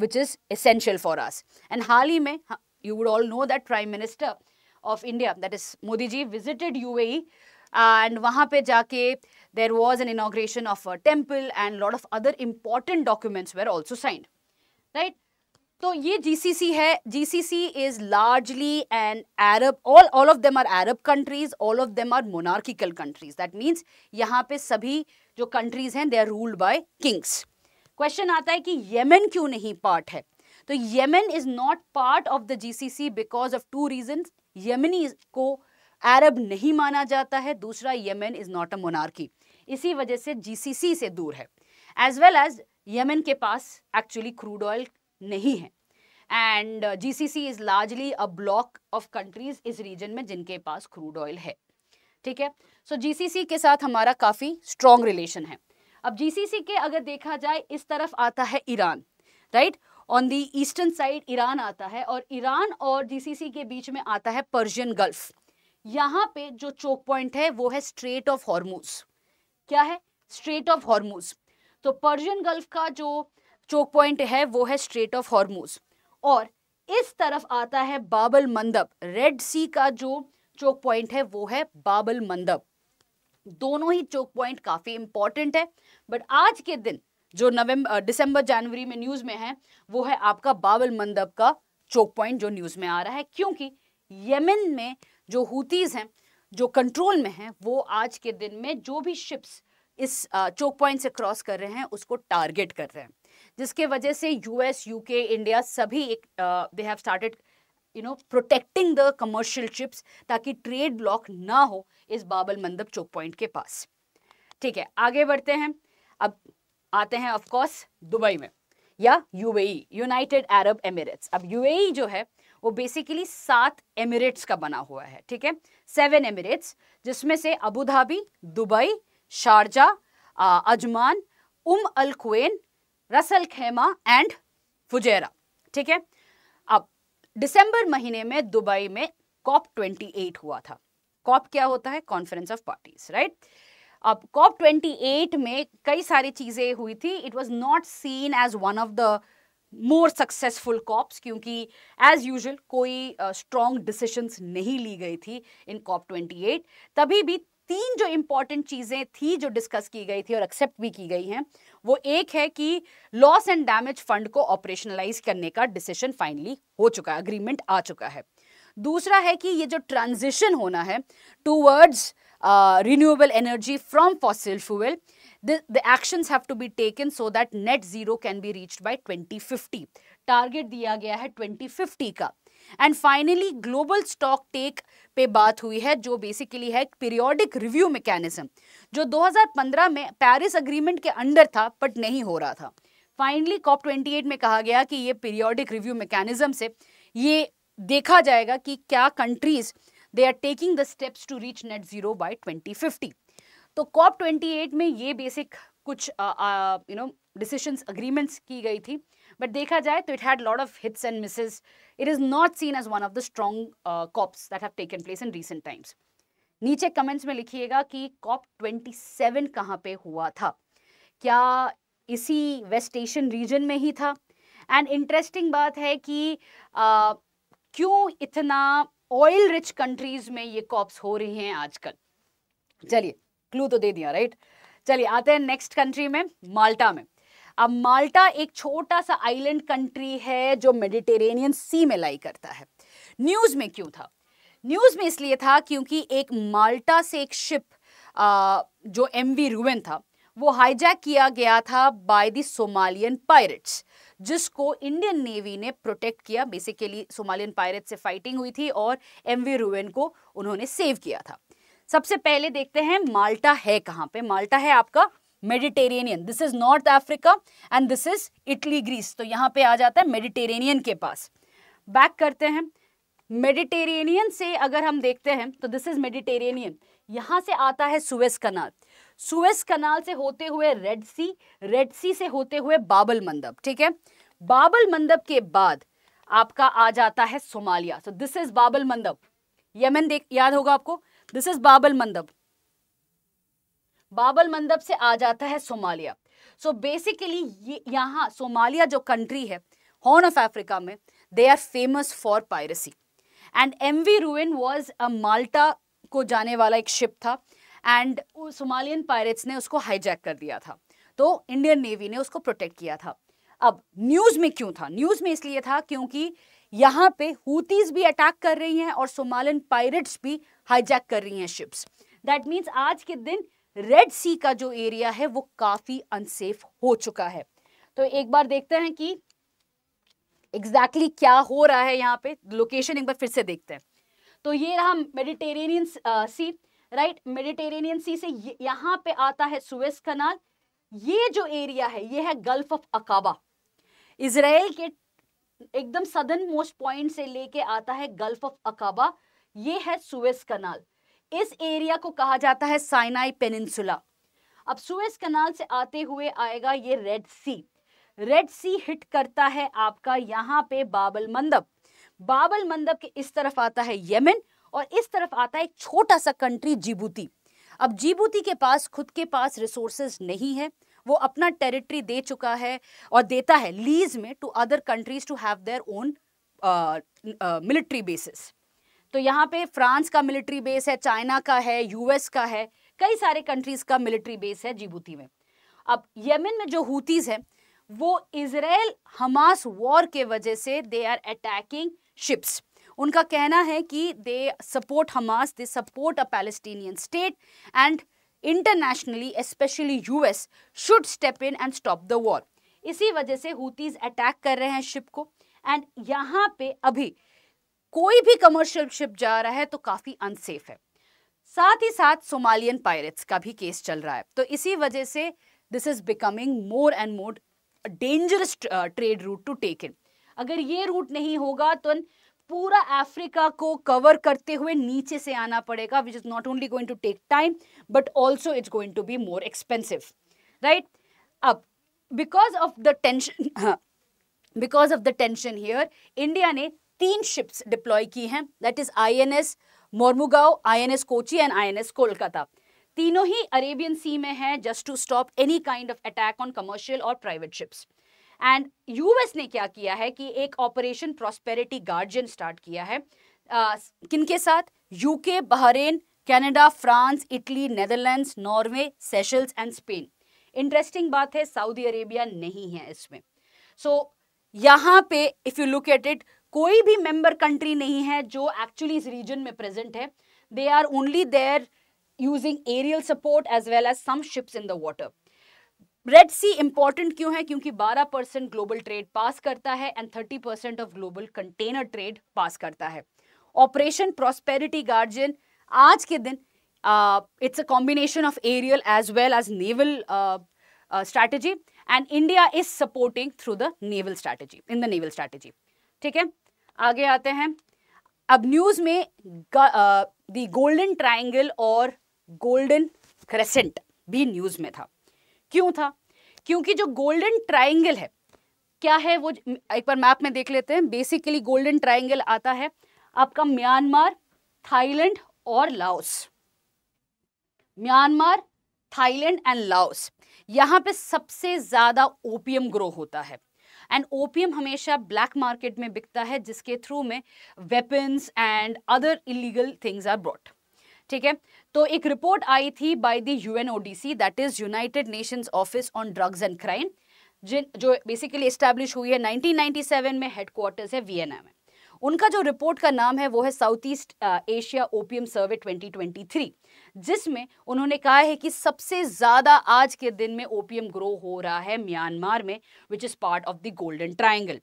which is essential for us and हाल ही में you would all know that prime minister of India that is Modi ji visited UAE and वहाँ पे जाके There was an inauguration of a temple and a lot of other important documents were also signed. Right? So, this GCC hai. GCC is largely an Arab, all, all of them are Arab countries, all of them are monarchical countries. That means, yahan pe sabhi jo countries hain, they are ruled by kings. Question aata hai ki Yemen kyun nahi part hai? So, Yemen is not part of the GCC because of two reasons. Yemeni को Arab नहीं माना jata है dusra Yemen is not a monarchy. इसी वजह से GCC से दूर है एज वेल एज यमन के पास एक्चुअली क्रूड ऑयल नहीं है and GCC is largely a bloc of countries इस रीजन में जिनके पास क्रूड ऑयल है ठीक है सो so, जीसीसी के साथ हमारा काफ़ी स्ट्रॉन्ग रिलेशन है अब जीसीसी के अगर देखा जाए इस तरफ आता है Iran right on the eastern side Iran आता है और ईरान और जीसीसी के बीच में आता है पर्शियन गल्फ यहाँ पे जो चोक पॉइंट है वो है स्ट्रेट ऑफ हॉर्मूज क्या है स्ट्रेट ऑफ हॉर्मूज तो पर्जियन गल्फ का जो चौक पॉइंट है वो है स्ट्रेट ऑफ हॉर्मूज और इस तरफ आता है बाबल मंदब रेड सी का जो चौक पॉइंट है वो है बाबल मंदब दोनों ही चौक पॉइंट काफ़ी इंपॉर्टेंट है बट आज के दिन जो नवंबर दिसंबर जनवरी में न्यूज़ में है वो है आपका बाबल मंदब का चौक पॉइंट जो न्यूज़ में आ रहा है क्योंकि यमन में जो हूतीज़ हैं जो कंट्रोल में है वो आज के दिन में जो भी शिप्स इस चोक पॉइंट से क्रॉस कर रहे हैं उसको टारगेट कर रहे हैं जिसके वजह से यूएस यूके इंडिया सभी एक they have started you know protecting the commercial ships ताकि ट्रेड ब्लॉक ना हो इस बाबल मंदब चोक पॉइंट के पास ठीक है आगे बढ़ते हैं अब आते हैं ऑफकोर्स दुबई में या यूएई यूनाइटेड अरब एमिरेट्स अब यूएई e जो है वो बेसिकली सात एमिरेट्स का बना हुआ है ठीक है सेवन एमिरेट्स जिसमें से Abu Dhabi Dubai Sharjah Ajman Umm Al Quwain Ras al खेमा एंड फुजेरा ठीक है अब दिसंबर महीने में दुबई में कॉप ट्वेंटी एट हुआ था कॉप क्या होता है कॉन्फ्रेंस ऑफ पार्टीज राइट अब कॉप ट्वेंटी एट में कई सारी चीज़ें हुई थी it was not seen as one of the more successful COPs क्योंकि एज यूजल कोई स्ट्रॉन्ग uh, डिसीशंस नहीं ली गई थी इन कॉप 28 तभी भी तीन जो इंपॉर्टेंट चीज़ें थी जो डिस्कस की गई थी और एक्सेप्ट भी की गई हैं वो एक है कि लॉस एंड डैमेज फंड को ऑपरेशनलाइज करने का डिसीजन फाइनली हो चुका है अग्रीमेंट आ चुका है दूसरा है कि ये जो ट्रांजिशन होना है towards renewable energy from fossil fuel The, the actions have to be taken so that net zero can be reached by 2050. Target दिया गया है 2050 का and finally global stocktake पे बात हुई है जो बेसिकली है पीरियोडिक रिव्यू मैकेनिज्म जो 2015 में पेरिस अग्रीमेंट के अंडर था बट नहीं हो रहा था फाइनली कॉप 28 में कहा गया कि ये पीरियोडिक रिव्यू मैकेनिज्म से ये देखा जाएगा कि क्या countries they are taking the steps to reach net zero by 2050 तो कॉप ट्वेंटी एट में ये बेसिक कुछ यू नो डिसीशन अग्रीमेंट्स की गई थी बट देखा जाए तो it had lot of hits and misses it is not seen as one of the strong COPs that have taken place in recent times नीचे कमेंट्स में लिखिएगा कि कॉप ट्वेंटी सेवन कहाँ पे हुआ था क्या इसी वेस्ट एशियन रीजन में ही था एंड इंटरेस्टिंग बात है कि क्यों इतना ऑयल रिच कंट्रीज में ये कॉप्स हो रही हैं आजकल चलिए क्लू तो दे दिया राइट चलिए आते हैं नेक्स्ट कंट्री में माल्टा में अब माल्टा एक छोटा सा आइलैंड कंट्री है जो मेडिटेरेनियन सी में लाई करता है न्यूज़ में क्यों था न्यूज़ में इसलिए था क्योंकि एक माल्टा से एक शिप आ, जो एम वी रूवेन था वो हाईजैक किया गया था बाय द सोमालियन पायरेट्स जिसको इंडियन नेवी ने प्रोटेक्ट किया बेसिकली सोमालियन पायरेट से फाइटिंग हुई थी और एम वी रूवेन को उन्होंने सेव किया था सबसे पहले देखते हैं माल्टा है कहाँ पे माल्टा है आपका Mediterranean this is North Africa and this is Italy Greece तो यहाँ पे आ जाता है मेडिटेरेनियन के पास बैक करते हैं मेडिटेरेनियन से अगर हम देखते हैं तो दिस इज मेडिटेरेनियन यहाँ से आता है सुएस कनाल सुवेस कनाल से होते हुए रेड सी रेड सी से होते हुए बाबल मंदप ठीक है बाबल मंदप के बाद आपका आ जाता है सोमालिया सो दिस इज बाबल मंदप यमन देख याद होगा आपको दिस इज बाबल मंदब बाबल मंदब से आ जाता है सोमालिया सो बेसिकली ये यहाँ सोमालिया जो कंट्री है हॉर्न ऑफ अफ्रीका में they are famous for piracy and M V Ruen was a Malta को जाने वाला एक शिप था एंड सोमालियन पायरेट्स ने उसको हाईजैक कर दिया था तो इंडियन नेवी ने उसको प्रोटेक्ट किया था अब न्यूज़ में क्यों था न्यूज़ में इसलिए था क्योंकि यहाँ पे हुतीज भी अटैक कर रही हैं और सोमालियन पायरेट्स भी हाईजैक कर रही हैं शिप्स दैट मीन्स आज के दिन रेड सी का जो एरिया है वो काफ़ी अनसेफ हो चुका है तो एक बार देखते हैं कि एग्जैक्टली exactly क्या हो रहा है यहाँ पे लोकेशन एक बार फिर से देखते हैं तो ये रहा Mediterranean Sea right Mediterranean Sea से यहाँ पे आता है सुवेस कनाल ये जो एरिया है ये है गल्फ ऑफ अकाबा इसराइल के एकदम सदन मोस्ट पॉइंट से लेके आता है गल्फ ऑफ अकाबा ये है सुएस कनाल इस एरिया को कहा जाता है साइनाई पेनिनसुला अब सुएस कनाल से आते हुए आएगा ये Red Sea Red Sea hit करता है आपका यहाँ पे बाबल मंदप बाबल मंदब के इस तरफ आता है यमन और इस तरफ आता है एक छोटा सा कंट्री जिबूती अब जिबूती के पास खुद के पास रिसोर्सेज नहीं है वो अपना टेरिटरी दे चुका है और देता है लीज में to other countries to have their own military bases तो यहाँ पे फ्रांस का मिलिट्री बेस है चाइना का है यूएस का है कई सारे कंट्रीज का मिलिट्री बेस है जिबूती में अब यमन में जो हूतीज हैं वो इसराइल हमास वॉर के वजह से दे आर अटैकिंग शिप्स उनका कहना है कि they support Hamas they support a Palestinian state and internationally especially US should step in and stop the war इसी वजह से हूतीज अटैक कर रहे हैं शिप को एंड यहाँ पे अभी कोई भी कमर्शियल शिप जा रहा है तो काफ़ी अनसेफ है साथ ही साथ सोमालियन पायरेट्स का भी केस चल रहा है तो इसी वजह से this is becoming more and more dangerous trade route to take in अगर ये रूट नहीं होगा तो पूरा अफ्रीका को कवर करते हुए नीचे से आना पड़ेगा which is not only going to take time but also it's going to be more expensive right अब because of the tension because of the tension here India ने तीन शिप्स डिप्लॉय की हैं that is I N INS Mormugao S Kochi and I N S Kolkata तीनों ही Arabian Sea में हैं just to stop any kind of attack on commercial और private ships and US ने क्या किया है कि एक ऑपरेशन प्रॉस्पेरिटी गार्जियन स्टार्ट किया है किन के साथ UK Bahrain Canada France Italy Netherlands Norway Seychelles and Spain interesting बात है सऊदी अरेबिया नहीं है इसमें सो so, यहाँ पे if you look at it कोई भी मेंबर कंट्री नहीं है जो एक्चुअली इस रीजन में प्रेजेंट है they are only there using aerial support as well as some ships in the water Red Sea important क्यों है क्योंकि 12 परसेंट ग्लोबल ट्रेड पास करता है and 30 percent of global container trade pass करता है Operation Prosperity Guardian आज के दिन it's a combination of aerial as well as naval strategy and India is supporting through the naval strategy in the naval strategy ठीक है आगे आते हैं अब न्यूज में दी गोल्डन ट्राइंगल और गोल्डन क्रेसेंट भी न्यूज में था क्यों था क्योंकि जो गोल्डन ट्राइंगल है क्या है वो एक बार मैप में देख लेते हैं बेसिकली गोल्डन ट्राइंगल आता है आपका म्यांमार थाईलैंड और Laos Myanmar Thailand and Laos यहां पे सबसे ज़्यादा ओपियम ग्रो होता है एंड ओपीएम हमेशा ब्लैक मार्केट में बिकता है जिसके थ्रू में weapons and other illegal things are brought ठीक है तो एक रिपोर्ट आई थी by the UNODC that is United Nations Office on Drugs and Crime जिन जो बेसिकली इस्टेब्लिश हुई है 1997 में हेडक्वार्टर्स है वीएना में उनका जो रिपोर्ट का नाम है वो है South East Asia opium survey 2023 जिसमें उन्होंने कहा है कि सबसे ज़्यादा आज के दिन में ओपीएम ग्रो हो रहा है म्यांमार में which is part of the Golden Triangle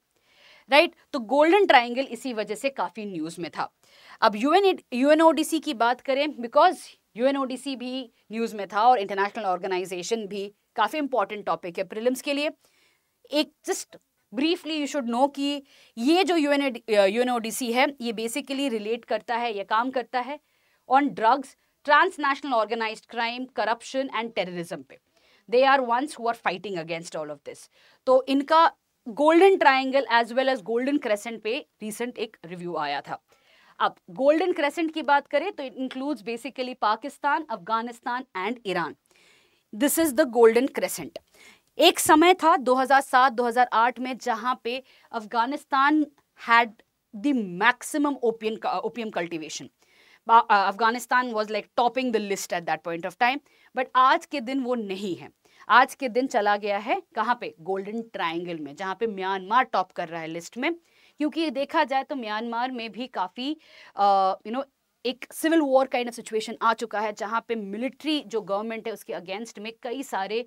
right right? तो गोल्डन ट्राइंगल इसी वजह से काफ़ी न्यूज़ में था अब यूएन यूएनओडीसी की बात करें बिकॉज यूएनओडीसी भी न्यूज़ में था और इंटरनेशनल ऑर्गेनाइजेशन भी काफ़ी इंपॉर्टेंट टॉपिक है प्रिलिम्स के लिए एक just briefly you should know कि ये जो यू यूएनओडीसी uh, है ये बेसिकली रिलेट करता है या काम करता है on drugs transnational organise crime corruption and terrorism पे they are ones who are fighting against all of this तो इनका golden triangle as well as golden crescent पे रिसेंट एक रिव्यू आया था अब गोल्डन क्रेसेंट की बात करें तो it includes basically Pakistan Afghanistan and Iran this is the golden crescent एक समय था 2007-2008 में जहां पे Afghanistan had the maximum opium opium cultivation Afghanistan was like topping the list at that point of time but आज के दिन वो नहीं है आज के दिन चला गया है कहाँ पे गोल्डन ट्राइंगल में जहाँ पे म्यांमार टॉप कर रहा है लिस्ट में क्योंकि देखा जाए तो म्यांमार में भी काफ़ी यू नो एक civil war kind of situation आ चुका है जहां पे मिलिट्री जो गवर्नमेंट है उसके अगेंस्ट में कई सारे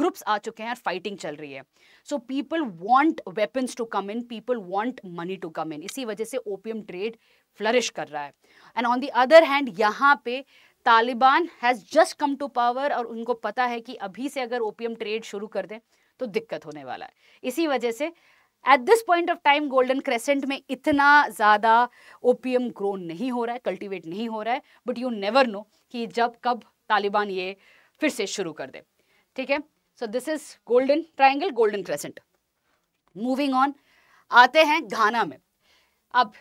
ग्रुप्स आ चुके हैं और फाइटिंग चल रही है so people want weapons to come in people want money to come in इसी वजह से ओपीएम ट्रेड फ्लरिश कर रहा है and on the other hand यहाँ पे Taliban has just come to power और उनको पता है कि अभी से अगर ओपीएम ट्रेड शुरू कर दें तो दिक्कत होने वाला है इसी वजह से at this point of time golden crescent में इतना ज़्यादा ओपीएम ग्रो नहीं हो रहा है कल्टीवेट नहीं हो रहा है बट यू नेवर नो कि जब कब तालिबान ये फिर से शुरू कर दे ठीक है सो this is golden triangle golden crescent moving on आते हैं घाना में अब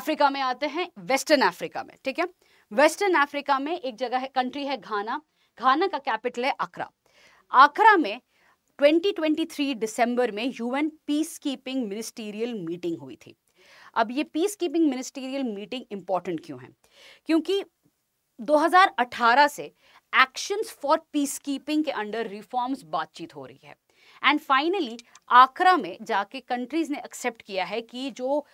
अफ्रीका में आते हैं वेस्टर्न अफ्रीका में ठीक है वेस्टर्न अफ्रीका में एक जगह है कंट्री है घाना घाना का कैपिटल है आकरा आकरा में 2023 दिसंबर में UN peace keeping ministerial meeting हुई थी अब ये peace keeping ministerial meeting important क्यों है क्योंकि 2018 से एक्शंस फॉर पीस कीपिंग के अंडर रिफॉर्म्स बातचीत हो रही है एंड फाइनली आकरा में जाके कंट्रीज़ ने एक्सेप्ट किया है कि जो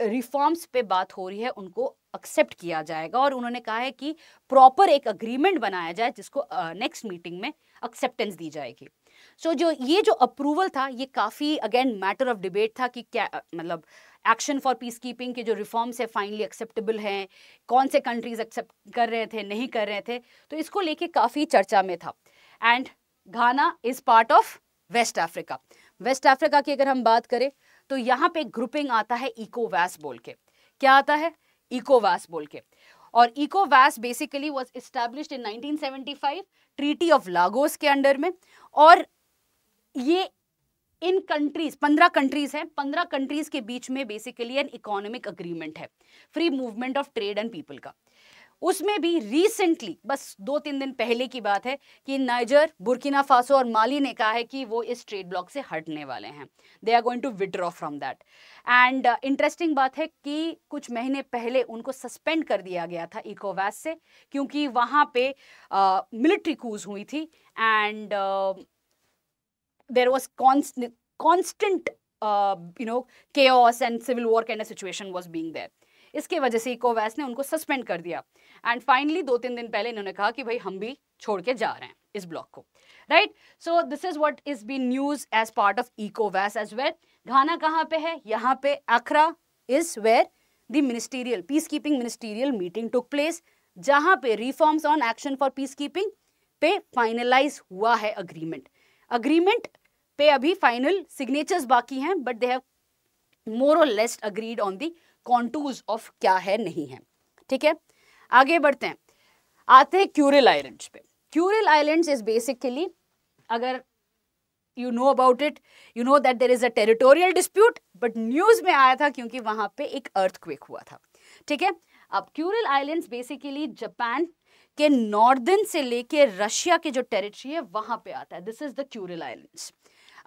रिफॉर्म्स पे बात हो रही है उनको एक्सेप्ट किया जाएगा और उन्होंने कहा है कि प्रॉपर एक अग्रीमेंट बनाया जाए जिसको नेक्स्ट uh, मीटिंग में एक्सेप्टेंस दी जाएगी सो जो ये जो अप्रूवल था ये काफ़ी अगेन मैटर ऑफ डिबेट था कि क्या मतलब एक्शन फॉर पीस कीपिंग के जो रिफॉर्म्स है फाइनली एक्सेप्टेबल हैं कौन से कंट्रीज एक्सेप्ट कर रहे थे नहीं कर रहे थे तो इसको लेके काफ़ी चर्चा में था and Ghana is part of West Africa West Africa की अगर हम बात करें तो यहाँ पे ग्रुपिंग आता है इकोवैस बोल के क्या आता है इकोवैस बोल के और इकोवैस basically was established in five treaty of Lagos के अंडर में और ये इन कंट्रीज पंद्रह कंट्रीज हैं पंद्रह कंट्रीज के बीच में बेसिकली एन इकोनॉमिक अग्रीमेंट है free movement of trade and people का उसमें भी रिसेंटली बस दो तीन दिन पहले की बात है कि नाइजर बुर्किना फासो और माली ने कहा है कि वो इस ट्रेड ब्लॉक से हटने वाले हैं they are going to withdraw from that and interesting बात है कि कुछ महीने पहले उनको सस्पेंड कर दिया गया था इकोवैस से क्योंकि वहाँ पे मिलिट्री uh, कूज हुई थी and uh, there was constant constant uh, you know chaos and civil war kind of situation was being there इसके वजह से इकोवैस ने उनको सस्पेंड कर दिया एंड फाइनली दो तीन दिन पहले इन्होंने कहा कि भाई हम भी छोड़ के जा रहे हैं इस ब्लॉक को right so this is what is been news as part of इकोवैस एज वेल घाना कहाँ पे है यहाँ पे Accra is where the ministerial peace keeping ministerial meeting took place जहाँ पे reforms on action for peace keeping पे finalise हुआ है अग्रीमेंट अग्रीमेंट पे अभी फाइनल सिग्नेचर्स बाकी हैं बट दे हैव मोर और less agreed on the contours of क्या है नहीं है ठीक है आगे बढ़ते हैं आते हैं क्यूरल आइलैंड पे क्यूरल आइलैंड इज बेसिकली अगर you know about it you know that there is a territorial dispute but news में आया था क्योंकि वहां पे एक अर्थक्वेक हुआ था ठीक है अब क्यूरल आइलैंड्स बेसिकली जापान के नॉर्दर्न से लेके रशिया के जो टेरिटरी है वहां पे आता है this is the Kuril islands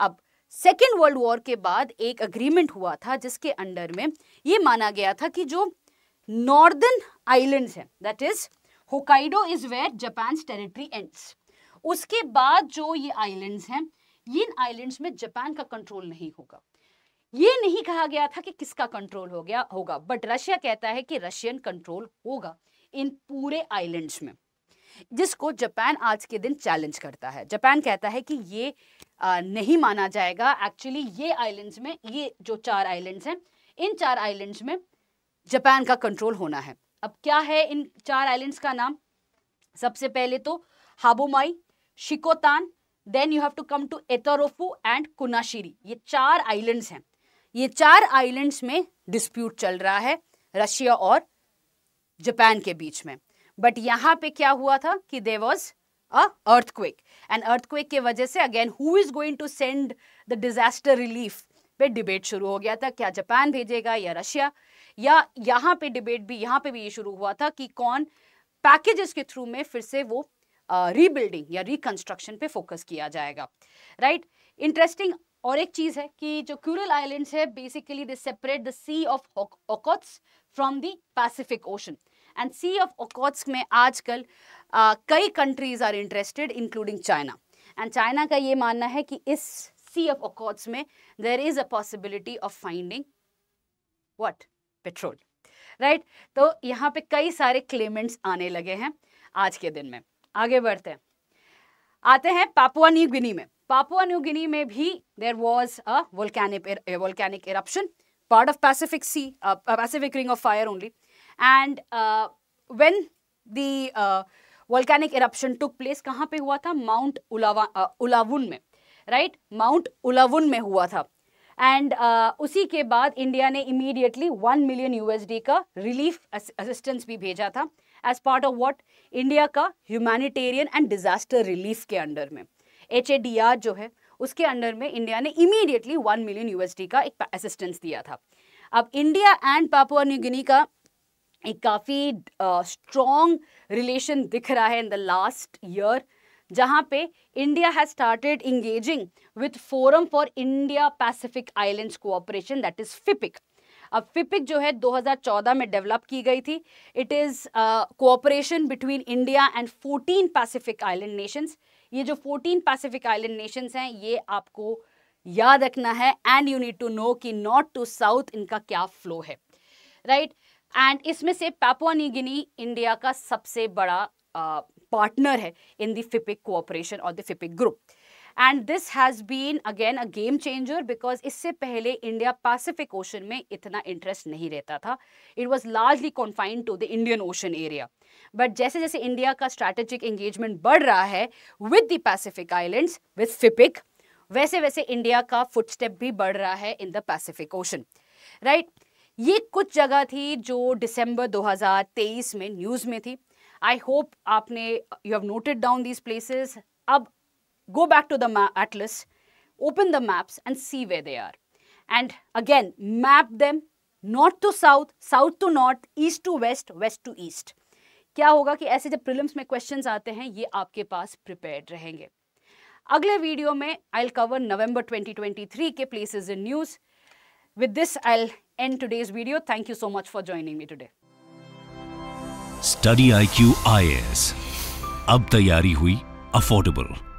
अब सेकेंड वर्ल्ड वॉर के बाद एक अग्रीमेंट हुआ था जिसके अंडर में ये माना गया था कि जो नॉर्दर्न आइलैंड्स हैं that is Hokkaido is where Japan territory ends उसके बाद जो ये आइलैंड्स हैं इन आइलैंड्स में जापान का कंट्रोल नहीं होगा ये नहीं कहा गया था कि किसका कंट्रोल हो गया होगा बट रशिया कहता है कि रशियन कंट्रोल होगा इन पूरे आइलैंड्स में जिसको जापान आज के दिन चैलेंज करता है जापान कहता है कि ये आ, नहीं माना जाएगा एक्चुअली ये आइलैंड्स में ये जो चार आइलैंड्स हैं इन चार आइलैंड्स में जापान का कंट्रोल होना है अब क्या है इन चार आइलैंड्स का नाम सबसे पहले तो Habomai Shikotan then you have to come to Etorofu and Kunashiri ये चार आइलैंड्स हैं ये चार आइलैंड्स में डिस्प्यूट चल रहा है रशिया और जापान के बीच में बट यहां पे क्या हुआ था कि they was a earthquake and earthquake के वजह से again who is going to send the disaster relief पे डिबेट शुरू हो गया था क्या जापान भेजेगा या रशिया या यहाँ पे डिबेट भी यहाँ पे भी ये शुरू हुआ था कि कौन पैकेजेस के थ्रू में फिर से वो रीबिल्डिंग uh, या रिकंस्ट्रक्शन पे फोकस किया जाएगा राइट right? इंटरेस्टिंग और एक चीज़ है कि जो क्यूरल आइलैंड्स है basically they separate the sea of Okhotsk from the Pacific Ocean and sea of Okhotsk में आजकल कई countries are interested including China and China का ये मानना है कि इस सी ऑफ ओकोट्स में there is a possibility of finding what petrol right तो यहाँ पे कई सारे क्लेमेंट्स आने लगे हैं आज के दिन में आगे बढ़ते हैं आते हैं पापुआ न्यू गिनी में पापुआ न्यू गिनी में भी there was a volcanic volcanic eruption part of Pacific sea Pacific ring of fire only and when the volcanic eruption took place कहाँ पे हुआ था माउंट उलावा uh, में right Mount Ulawun में हुआ था एंड uh, उसी के बाद इंडिया ने इमीडिएटली वन मिलियन यूएसडी का रिलीफ असिस्टेंस भी भेजा था as part of what India का ह्यूमैनिटेरियन एंड डिजास्टर रिलीफ के अंडर में एच जो है उसके अंडर में इंडिया ने इमीडिएटली वन मिलियन यूएसडी का एक असिस्टेंस दिया था अब इंडिया एंड पापुआ न्यूगिनी का एक काफ़ी स्ट्रॉन्ग रिलेशन दिख रहा है इन द लास्ट ईयर जहाँ पे India has started engaging with forum for India Pacific islands cooperation that is FIPIC अब फिपिक जो है 2014 में डेवलप की गई थी it is cooperation between India and 14 Pacific island nations ये जो 14 पैसिफिक आइलैंड नेशंस हैं ये आपको याद रखना है and you need to know कि नॉर्थ टू साउथ इनका क्या फ्लो है राइट right? एंड इसमें से पापुआ न्यूगिनी इंडिया का सबसे बड़ा पार्टनर है इन द फिपिक कोऑपरेशन और the FIPIC group and this has been again a game changer because इससे पहले इंडिया पैसिफिक ओशन में इतना इंटरेस्ट नहीं रहता था it was largely confined to the Indian Ocean area but जैसे जैसे इंडिया का स्ट्रैटेजिक एंगेजमेंट बढ़ रहा है with the Pacific islands with FIPIC वैसे वैसे इंडिया का फुटस्टेप भी बढ़ रहा है in the Pacific Ocean right ये कुछ जगह थी जो दिसंबर 2023 में न्यूज़ में थी आई होप आपने you have noted down these places अब go back to the atlas open the maps and see where they are and again map them north to south south to north east to west west to east क्या होगा कि ऐसे जब prelims में questions आते हैं ये आपके पास प्रिपेयर्ड रहेंगे अगले वीडियो में आई कवर नवंबर 2023 के places in news with this I end today's video. Thank you so much for joining me today. Study IQ IS. अब तैयारी हुई